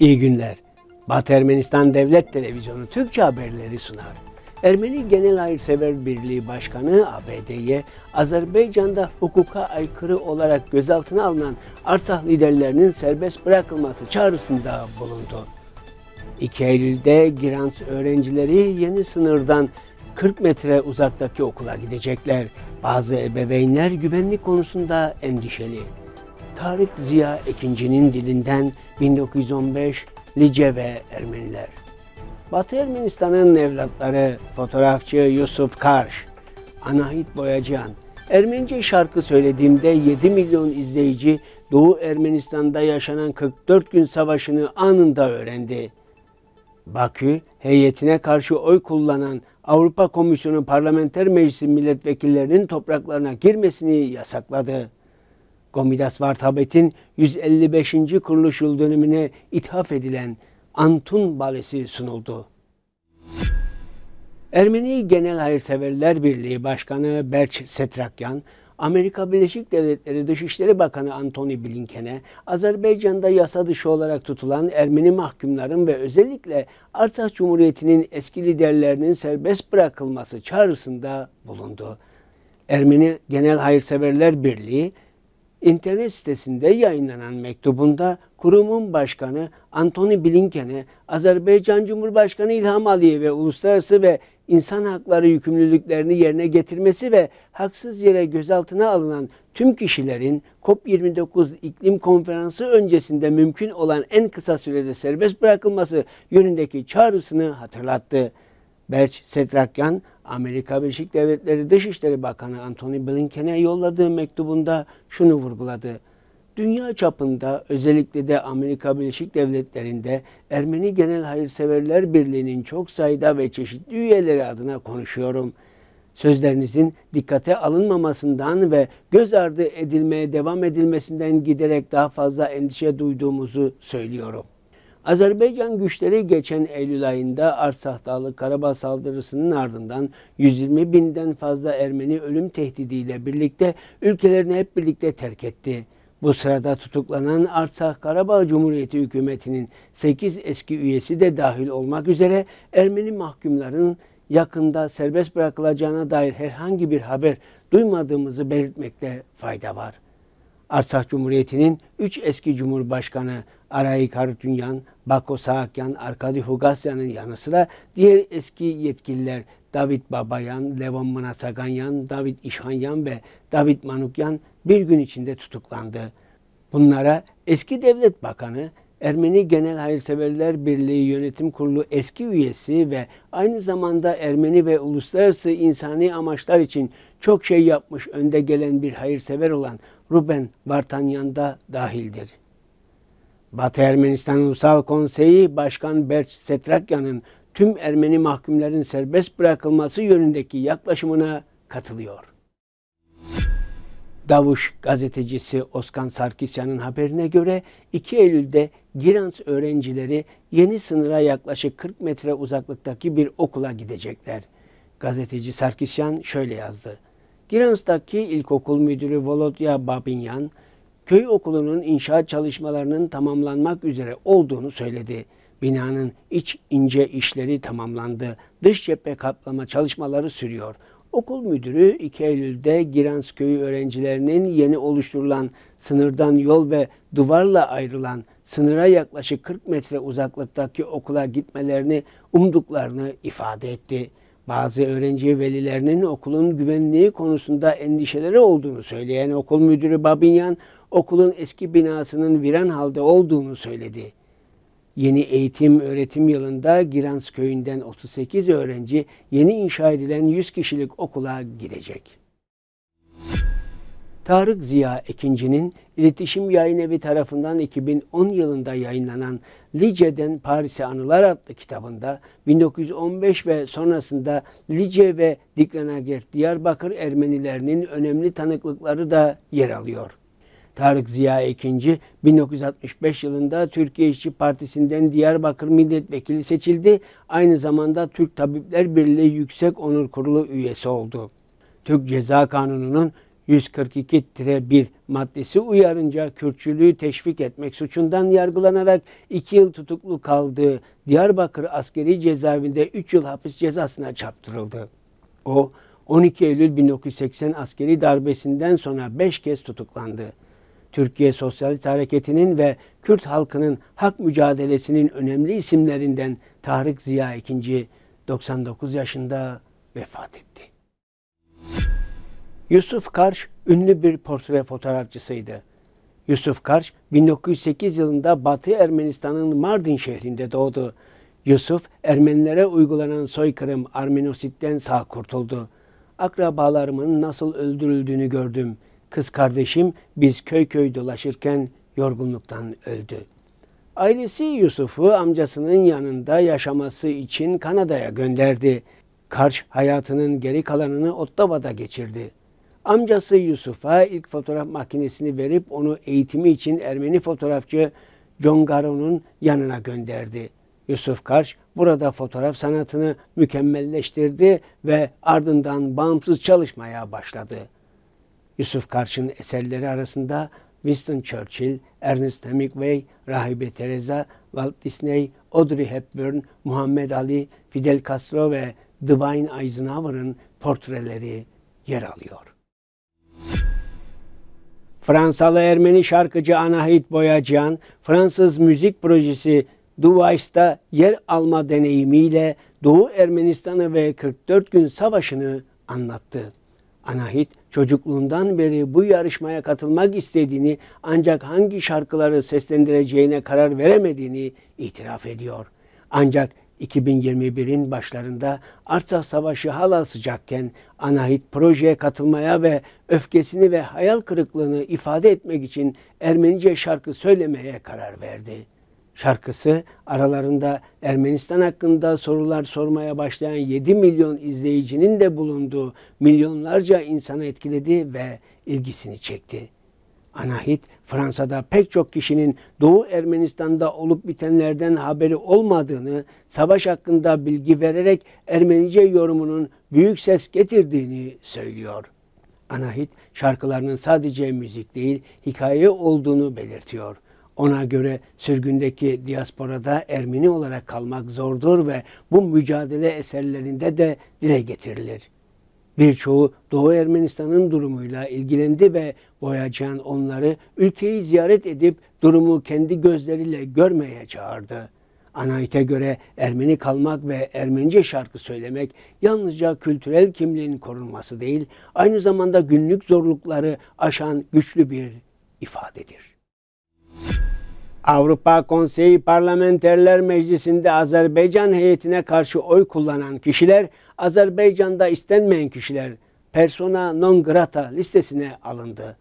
İyi günler. Batı Ermenistan Devlet Televizyonu Türkçe haberleri sunar. Ermeni Genel Hayırsever Birliği Başkanı ABD'ye Azerbaycan'da hukuka aykırı olarak gözaltına alınan Artsakh liderlerinin serbest bırakılması çağrısında bulundu. 2 Eylül'de Girans öğrencileri yeni sınırdan 40 metre uzaktaki okula gidecekler. Bazı ebeveynler güvenlik konusunda endişeli. Tarık Ziya Ekinci'nin dilinden 1915 Lice ve Ermeniler. Batı Ermenistan'ın evlatları fotoğrafçı Yusuf Karş, Anahit Boyacan, Ermenice şarkı söylediğimde 7 milyon izleyici Doğu Ermenistan'da yaşanan 44 gün savaşını anında öğrendi. Bakü heyetine karşı oy kullanan Avrupa Komisyonu Parlamenter Meclisi milletvekillerinin topraklarına girmesini yasakladı. Gomidas Vartabet'in 155. kuruluş yıl dönümüne ithaf edilen Antun Balesi sunuldu. Ermeni Genel Hayırseverler Birliği Başkanı Berç Setrakyan, Amerika Birleşik Devletleri Dışişleri Bakanı Antony Blinken'e Azerbaycan'da yasa dışı olarak tutulan Ermeni mahkumların ve özellikle Artsakh Cumhuriyeti'nin eski liderlerinin serbest bırakılması çağrısında bulundu. Ermeni Genel Hayırseverler Birliği internet sitesinde yayınlanan mektubunda kurumun başkanı Antony Blinken'e Azerbaycan Cumhurbaşkanı İlham Aliyev'e uluslararası ve insan hakları yükümlülüklerini yerine getirmesi ve haksız yere gözaltına alınan tüm kişilerin COP29 iklim konferansı öncesinde mümkün olan en kısa sürede serbest bırakılması yönündeki çağrısını hatırlattı. Berç Setrakyan, Amerika Birleşik Devletleri Dışişleri Bakanı Antony Blinken'e yolladığı mektubunda şunu vurguladı. Dünya çapında özellikle de Amerika Birleşik Devletleri'nde Ermeni Genel Hayırseverler Birliği'nin çok sayıda ve çeşitli üyeleri adına konuşuyorum. Sözlerinizin dikkate alınmamasından ve göz ardı edilmeye devam edilmesinden giderek daha fazla endişe duyduğumuzu söylüyorum.'' Azerbaycan güçleri geçen Eylül ayında Artsah Dağlı Karabağ saldırısının ardından 120 binden fazla Ermeni ölüm tehdidiyle birlikte ülkelerini hep birlikte terk etti. Bu sırada tutuklanan Artsah Karabağ Cumhuriyeti hükümetinin 8 eski üyesi de dahil olmak üzere Ermeni mahkumların yakında serbest bırakılacağına dair herhangi bir haber duymadığımızı belirtmekte fayda var. Artsakh Cumhuriyeti'nin 3 eski cumhurbaşkanı Aray Karutunyan, Bako Saakyan, Arkadi Hugasyan'ın yanı sıra diğer eski yetkililer David Babayan, Levon Manasaganyan, David İşhanyan ve David Manukyan bir gün içinde tutuklandı. Bunlara eski devlet bakanı, Ermeni Genel Hayırseverler Birliği Yönetim Kurulu eski üyesi ve aynı zamanda Ermeni ve uluslararası insani amaçlar için çok şey yapmış önde gelen bir hayırsever olan Ruben Vartanyan da dahildir. Batı Ermenistan Ulusal Konseyi Başkan Berç Setrakya'nın tüm Ermeni mahkumların serbest bırakılması yönündeki yaklaşımına katılıyor. Davuş gazetecisi Oskan Sarkisyan'ın haberine göre 2 Eylül'de Girans öğrencileri yeni sınıra yaklaşık 40 metre uzaklıktaki bir okula gidecekler. Gazeteci Sarkisyan şöyle yazdı. Girans'taki ilkokul müdürü Volodya Babinyan, köy okulunun inşaat çalışmalarının tamamlanmak üzere olduğunu söyledi. Binanın iç ince işleri tamamlandı. Dış cephe kaplama çalışmaları sürüyor. Okul müdürü 2 Eylül'de Girans köyü öğrencilerinin yeni oluşturulan sınırdan yol ve duvarla ayrılan sınıra yaklaşık 40 metre uzaklıktaki okula gitmelerini umduklarını ifade etti. Bazı öğrenci velilerinin okulun güvenliği konusunda endişeleri olduğunu söyleyen okul müdürü Babinyan, okulun eski binasının viran halde olduğunu söyledi. Yeni eğitim öğretim yılında Girans köyünden 38 öğrenci yeni inşa edilen 100 kişilik okula gidecek. Tarık Ziya Ekinci'nin İletişim Yayın Evi tarafından 2010 yılında yayınlanan Lice'den Paris'e Anılar adlı kitabında 1915 ve sonrasında Lice ve Diklanager Diyarbakır Ermenilerinin önemli tanıklıkları da yer alıyor. Tarık Ziya II 1965 yılında Türkiye İşçi Partisi'nden Diyarbakır Milletvekili seçildi. Aynı zamanda Türk Tabipler Birliği Yüksek Onur Kurulu üyesi oldu. Türk Ceza Kanunu'nun 142-1 maddesi uyarınca Kürtçülüğü teşvik etmek suçundan yargılanarak 2 yıl tutuklu kaldığı Diyarbakır askeri cezaevinde 3 yıl hapis cezasına çarptırıldı. O 12 Eylül 1980 askeri darbesinden sonra 5 kez tutuklandı. Türkiye Sosyalist Hareketi'nin ve Kürt halkının hak mücadelesinin önemli isimlerinden Tarık Ziya II 99 yaşında vefat etti. Yusuf Karş ünlü bir portre fotoğrafçısıydı. Yusuf Karş 1908 yılında Batı Ermenistan'ın Mardin şehrinde doğdu. Yusuf Ermenilere uygulanan soykırım Armenositten sağ kurtuldu. Akrabalarımın nasıl öldürüldüğünü gördüm.'' Kız kardeşim biz köy köy dolaşırken yorgunluktan öldü. Ailesi Yusuf'u amcasının yanında yaşaması için Kanada'ya gönderdi. Karş hayatının geri kalanını Ottawa'da geçirdi. Amcası Yusuf'a ilk fotoğraf makinesini verip onu eğitimi için Ermeni fotoğrafçı John Garo'nun yanına gönderdi. Yusuf Karş burada fotoğraf sanatını mükemmelleştirdi ve ardından bağımsız çalışmaya başladı. Yusuf Karşı'nın eserleri arasında Winston Churchill, Ernest Hemingway, Rahibe Teresa, Walt Disney, Audrey Hepburn, Muhammed Ali, Fidel Castro ve Dwight Eisenhower'ın portreleri yer alıyor. Fransalı Ermeni şarkıcı Anahit Boyacıyan, Fransız müzik projesi Duvais'ta yer alma deneyimiyle Doğu Ermenistan'ı ve 44 gün savaşını anlattı. Anahit çocukluğundan beri bu yarışmaya katılmak istediğini ancak hangi şarkıları seslendireceğine karar veremediğini itiraf ediyor. Ancak 2021'in başlarında Artsakh Savaşı hala sıcakken Anahit projeye katılmaya ve öfkesini ve hayal kırıklığını ifade etmek için Ermenice şarkı söylemeye karar verdi şarkısı aralarında Ermenistan hakkında sorular sormaya başlayan 7 milyon izleyicinin de bulunduğu milyonlarca insanı etkiledi ve ilgisini çekti. Anahit Fransa'da pek çok kişinin Doğu Ermenistan'da olup bitenlerden haberi olmadığını, savaş hakkında bilgi vererek Ermenice yorumunun büyük ses getirdiğini söylüyor. Anahit şarkılarının sadece müzik değil, hikaye olduğunu belirtiyor.'' Ona göre sürgündeki diasporada Ermeni olarak kalmak zordur ve bu mücadele eserlerinde de dile getirilir. Birçoğu Doğu Ermenistan'ın durumuyla ilgilendi ve Boyacan onları ülkeyi ziyaret edip durumu kendi gözleriyle görmeye çağırdı. Anayit'e göre Ermeni kalmak ve Ermenice şarkı söylemek yalnızca kültürel kimliğin korunması değil, aynı zamanda günlük zorlukları aşan güçlü bir ifadedir. Avrupa Konseyi Parlamenterler Meclisi'nde Azerbaycan heyetine karşı oy kullanan kişiler Azerbaycan'da istenmeyen kişiler persona non grata listesine alındı.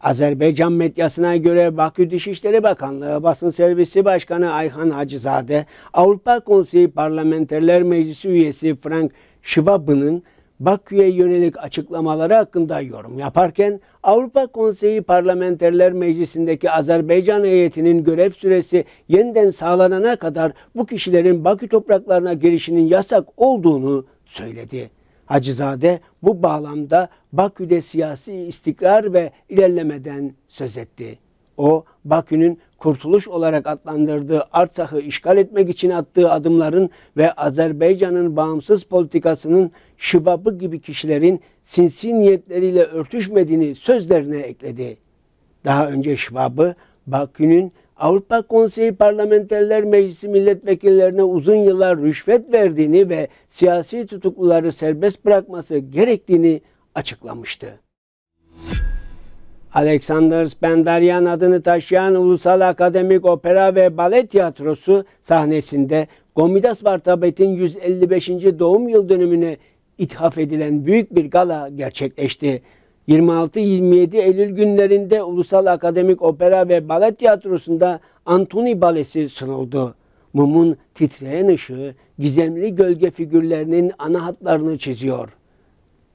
Azerbaycan medyasına göre Bakü Dışişleri Bakanlığı Basın Servisi Başkanı Ayhan Hacızade, Avrupa Konseyi Parlamenterler Meclisi üyesi Frank Schwab'ın Bakü'ye yönelik açıklamaları hakkında yorum yaparken Avrupa Konseyi Parlamenterler Meclisi'ndeki Azerbaycan heyetinin görev süresi yeniden sağlanana kadar bu kişilerin Bakü topraklarına girişinin yasak olduğunu söyledi. Hacizade bu bağlamda Bakü'de siyasi istikrar ve ilerlemeden söz etti o Bakü'nün kurtuluş olarak adlandırdığı Artsak'ı işgal etmek için attığı adımların ve Azerbaycan'ın bağımsız politikasının şıbabı gibi kişilerin sinsi niyetleriyle örtüşmediğini sözlerine ekledi. Daha önce şıbabı Bakü'nün Avrupa Konseyi Parlamenterler Meclisi milletvekillerine uzun yıllar rüşvet verdiğini ve siyasi tutukluları serbest bırakması gerektiğini açıklamıştı. Alexander Bendaryan adını taşıyan Ulusal Akademik Opera ve Balet Tiyatrosu sahnesinde Gomidas Bartabet'in 155. doğum yıl dönümüne ithaf edilen büyük bir gala gerçekleşti. 26-27 Eylül günlerinde Ulusal Akademik Opera ve Balet Tiyatrosu'nda Antoni Balesi sunuldu. Mumun titreyen ışığı gizemli gölge figürlerinin ana hatlarını çiziyor.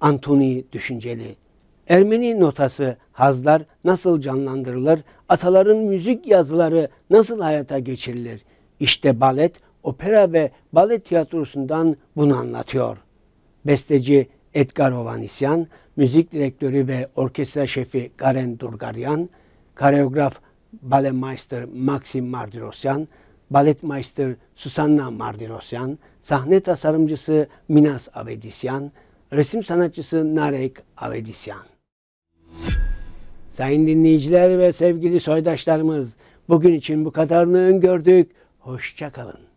Antoni düşünceli. Ermeni notası, hazlar nasıl canlandırılır, ataların müzik yazıları nasıl hayata geçirilir? İşte balet, opera ve balet tiyatrosundan bunu anlatıyor. Besteci Edgar Ovanisyan, müzik direktörü ve orkestra şefi Garen Durgaryan, kareograf meister Maxim Mardirosyan, meister Susanna Mardirosyan, sahne tasarımcısı Minas Avedisyan, resim sanatçısı Narek Avedisyan. Sayın dinleyiciler ve sevgili soydaşlarımız bugün için bu kadarını öngördük. Hoşça kalın.